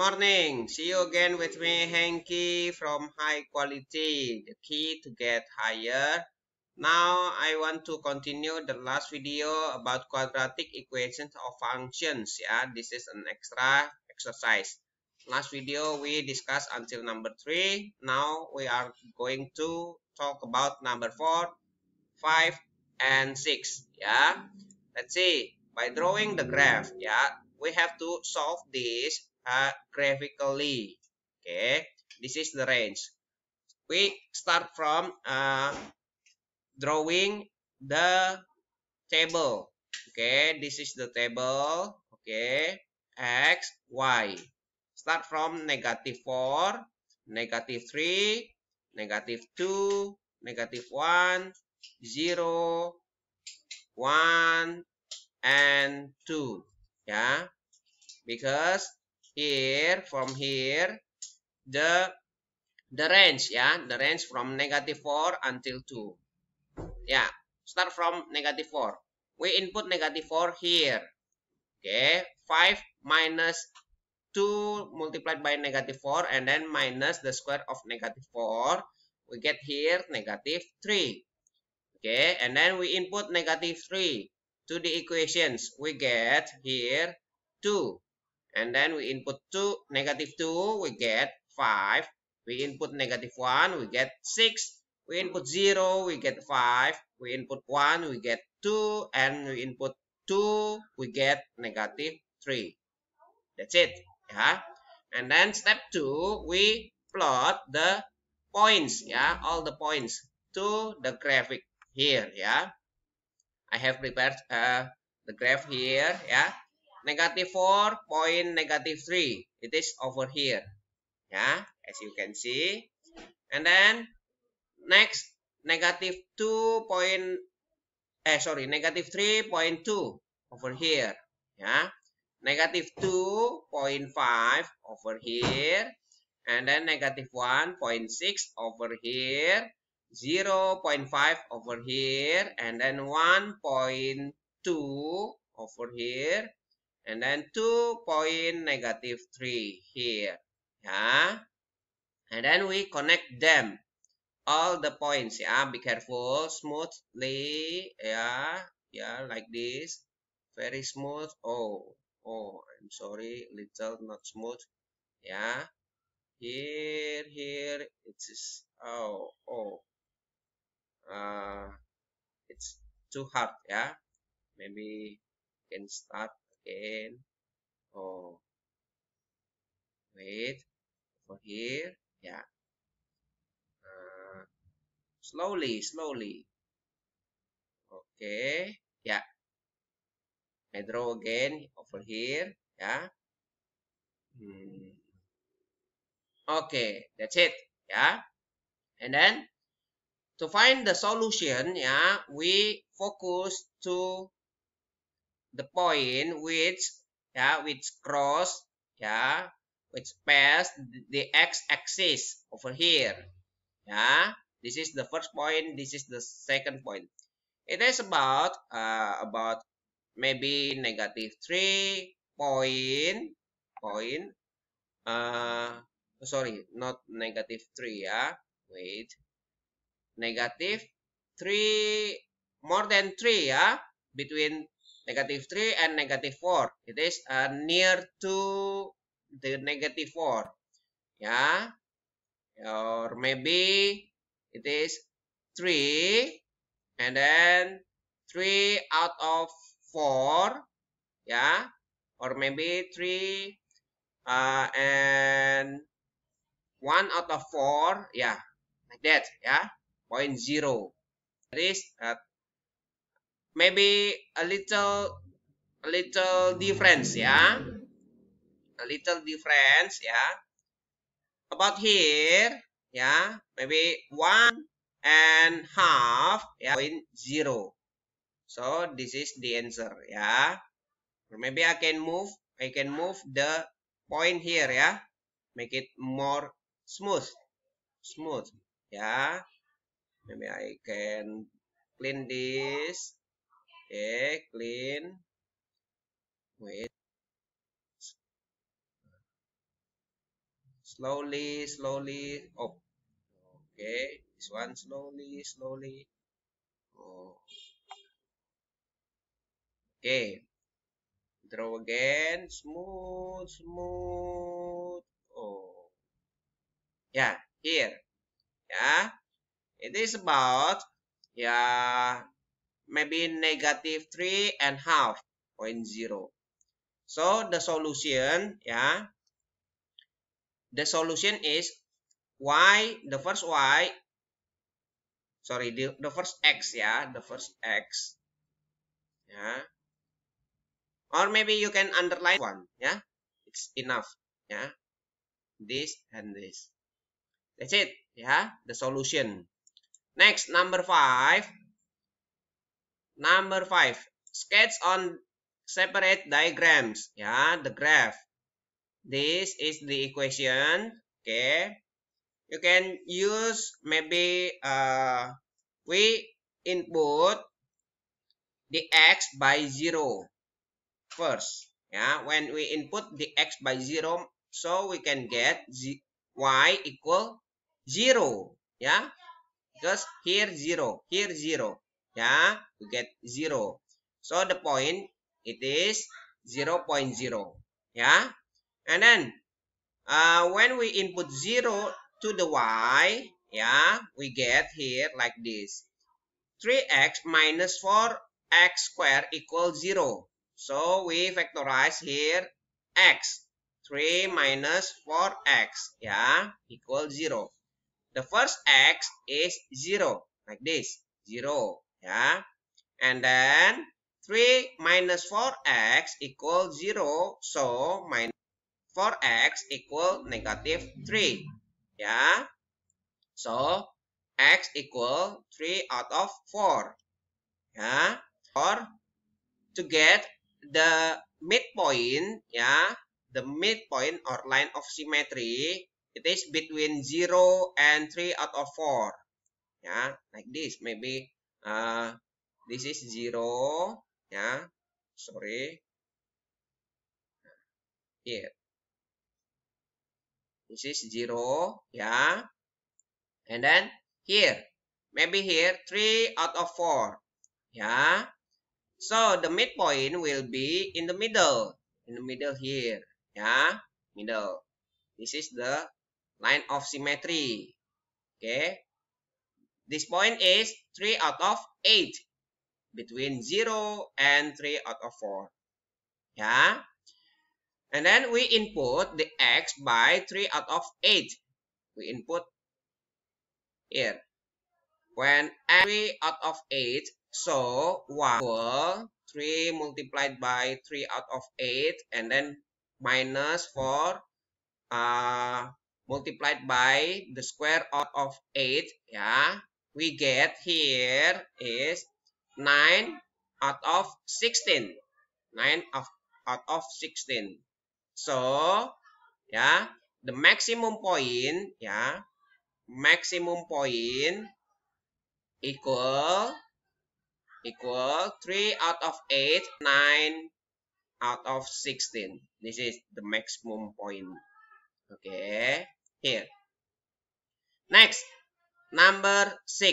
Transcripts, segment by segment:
morning. See you again with me, Hanky, from High Quality, the key to get higher. Now, I want to continue the last video about quadratic equations of functions. Yeah, this is an extra exercise. Last video, we discussed until number 3. Now, we are going to talk about number 4, 5, and 6. Yeah, let's see. By drawing the graph, yeah, we have to solve this uh, graphically. Okay, this is the range. We start from uh, drawing the table. Okay, this is the table. Okay, x, y. Start from negative 4, negative 3, negative 2, negative 1, 0, 1, and 2. Yeah, because here from here the the range ya yeah? the range from negative 4 until 2 ya yeah. start from negative 4 we input negative 4 here okay 5 minus 2 multiplied by negative 4 and then minus the square of negative 4 we get here negative 3 okay and then we input negative 3 to the equations we get here 2 and then we input 2, negative 2, we get 5. We input negative 1, we get 6. We input 0, we get 5. We input 1, we get 2. And we input 2, we get negative 3. That's it. Yeah. And then step 2, we plot the points. Yeah, all the points to the graphic here. Yeah. I have prepared uh, the graph here. Yeah negative 4 point negative 3. It is over here. Yeah, as you can see. And then next negative 2 point eh sorry negative 3.2 over here. Yeah. Negative 2.5 over here. And then negative 1.6 over here. 0.5 over here. And then 1.2 over here. And then two point negative three here. yeah, And then we connect them. All the points ya. Be careful. Smoothly. yeah, yeah, Like this. Very smooth. Oh. Oh. I'm sorry. Little not smooth. yeah, Here. Here. It's is, Oh. Oh. Uh, it's too hard yeah, Maybe can start and Oh, wait for here. Yeah. Ya. Uh, slowly, slowly. Okay. Yeah. I draw again over here. Yeah. Hmm. Okay, that's it. Yeah. And then to find the solution, yeah, we focus to the point which yeah which cross yeah which pass the x-axis over here yeah this is the first point this is the second point it is about uh, about maybe negative 3 point point uh sorry not negative 3 yeah wait negative 3 more than 3 yeah between negative 3 and negative 4. It is uh, near to the negative 4. Yeah. Or maybe it is 3 and then 3 out of 4. Yeah. Or maybe 3 uh, and 1 out of 4. Yeah. Like that. Yeah. Point 0. It is uh, maybe a little a little difference ya a little difference ya about here ya maybe one and half ya point zero so this is the answer ya or maybe I can move I can move the point here ya make it more smooth smooth ya maybe I can clean this okay, clean wait slowly slowly Oh, okay this one slowly slowly Oke. okay draw again smooth smooth oh yeah here yeah it is about yeah maybe negative 3 and half, 0.0. So the solution, yeah, the solution is y, the first y, sorry, the, the first x, yeah, the first x, yeah. Or maybe you can underline one, yeah, it's enough, yeah, this and this. That's it, yeah, the solution. Next, number five, Number 5. Sketch on separate diagrams. Yeah, the graph. This is the equation. Okay. You can use maybe uh, we input the x by 0 first. Yeah, when we input the x by 0, so we can get Z y equal 0. Yeah, because here 0, here 0 yeah we get 0 so the point it is 0, 0.0 yeah and then uh, when we input 0 to the y yeah we get here like this 3x minus 4x squared equals 0 so we factorize here x 3 minus 4x yeah equals 0 the first x is 0 like this 0 ya. And then 3 minus 4x equal 0. So, minus 4x equal negative 3. Ya. So, x equal 3 out of 4. Ya. Or to get the midpoint, ya, the midpoint or line of symmetry, it is between 0 and 3 out of 4. Ya, like this, maybe uh, this is zero ya sorry here iya. this is zero ya and then here maybe here three out of four ya so the midpoint will be in the middle in the middle here ya middle this is the line of symmetry oke okay. This point is 3 out of 8. Between 0 and 3 out of 4. Yeah. And then we input the x by 3 out of 8. We input here. When x 3 out of 8, so 1 equal 3 multiplied by 3 out of 8 and then minus 4 uh, multiplied by the square out of 8 yeah. we get here is 9 out of 16. 9 of, out of 16. So, ya, the maximum point, ya, maximum point equal equal 3 out of 8, 9 out of 16. This is the maximum point. Okay, here. Next, number 6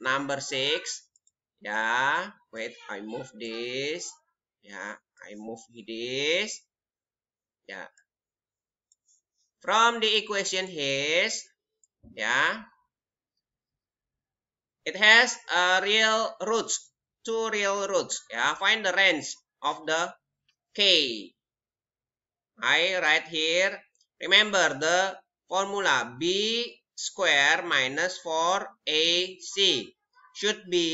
number 6 ya wait I move this ya I move this ya from the equation his ya it has a real roots two real roots ya find the range of the k I write here remember the formula b square minus 4ac should be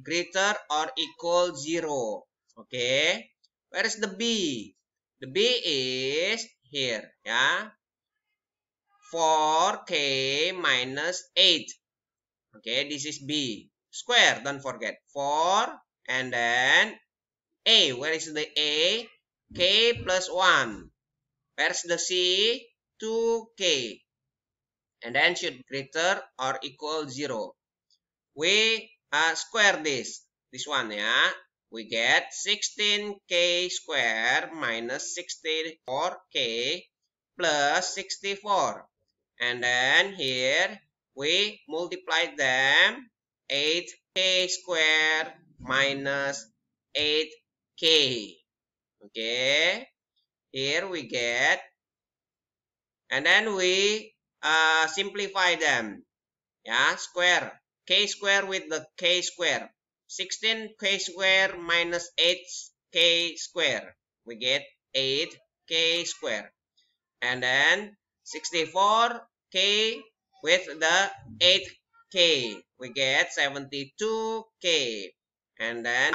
greater or equal 0. Okay. Where is the b? The b is here. Yeah. 4k minus 8. Okay. This is b. Square. Don't forget. 4 and then a. Where is the a? k plus 1. Where's the c? 2k and n should greater or equal 0. We uh, square this, this one yeah, we get 16k square minus 64k plus 64. And then here we multiply them 8k square minus 8k. Okay, here we get and then we uh, simplify them. Yeah, square. k square with the k square. 16k square minus 8k square. We get 8k square. And then 64k with the 8k. We get 72k. And then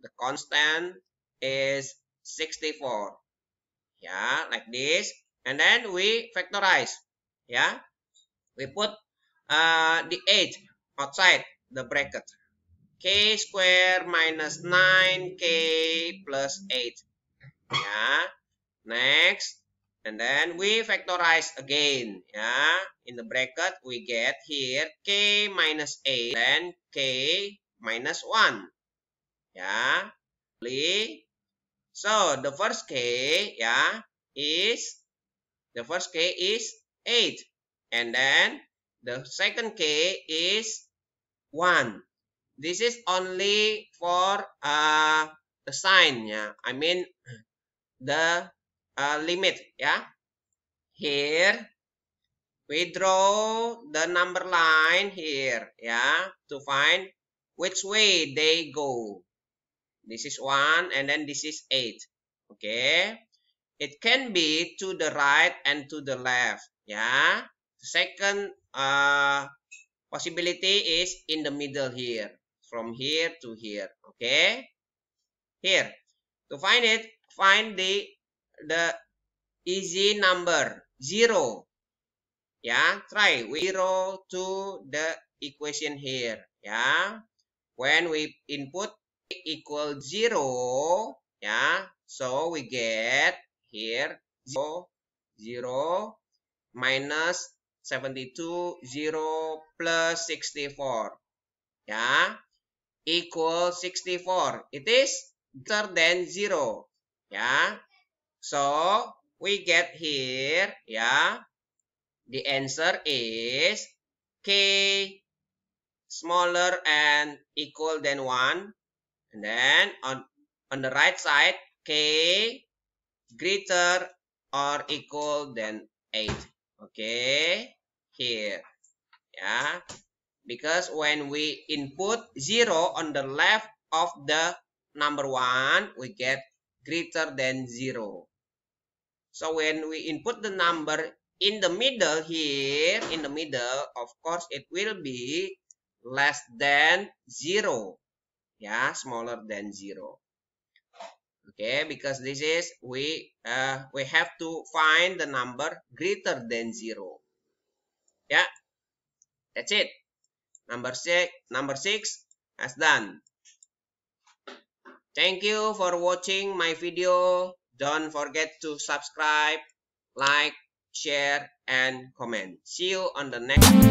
the constant is 64. Yeah, like this. And then we factorize. ya we put uh, the edge outside the bracket k square minus 9k plus 8 ya next and then we factorize again ya in the bracket we get here k minus 8 then k minus 1 ya so the first k ya is the first k is 8 and then the second k is 1 this is only for uh, the sign yeah i mean the uh, limit yeah here we draw the number line here yeah to find which way they go this is 1 and then this is 8 okay it can be to the right and to the left Ya. Second uh, possibility is in the middle here. From here to here. Okay. Here. To find it, find the the easy number. Zero. Ya. Try. Zero to the equation here. Ya. When we input equal zero. Ya. So we get here zero. zero. minus 72, 0 plus 64. Yeah. Equal 64. It is greater than 0. Yeah. So, we get here, yeah. The answer is K smaller and equal than 1. And then on, on the right side, K greater or equal than 8. okay here yeah because when we input 0 on the left of the number one, we get greater than 0 so when we input the number in the middle here in the middle of course it will be less than 0 ya yeah, smaller than 0 okay because this is we uh, we have to find the number greater than zero yeah that's it number six number six has done thank you for watching my video don't forget to subscribe like share and comment see you on the next